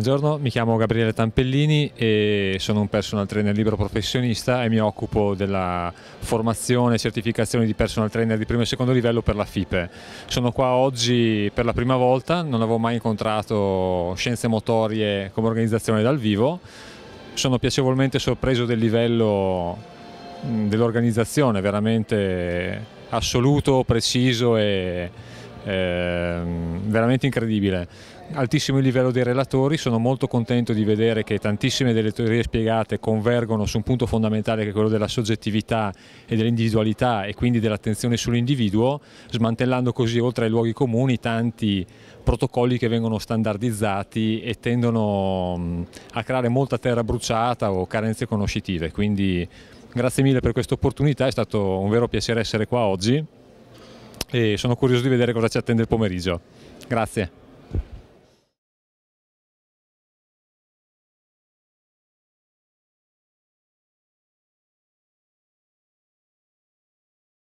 Buongiorno, mi chiamo Gabriele Tampellini e sono un personal trainer libero professionista e mi occupo della formazione e certificazione di personal trainer di primo e secondo livello per la FIPE. Sono qua oggi per la prima volta, non avevo mai incontrato scienze motorie come organizzazione dal vivo. Sono piacevolmente sorpreso del livello dell'organizzazione, veramente assoluto, preciso e Ehm, veramente incredibile. Altissimo il livello dei relatori, sono molto contento di vedere che tantissime delle teorie spiegate convergono su un punto fondamentale che è quello della soggettività e dell'individualità e quindi dell'attenzione sull'individuo, smantellando così oltre ai luoghi comuni tanti protocolli che vengono standardizzati e tendono a creare molta terra bruciata o carenze conoscitive. Quindi grazie mille per questa opportunità, è stato un vero piacere essere qua oggi e sono curioso di vedere cosa ci attende il pomeriggio. Grazie.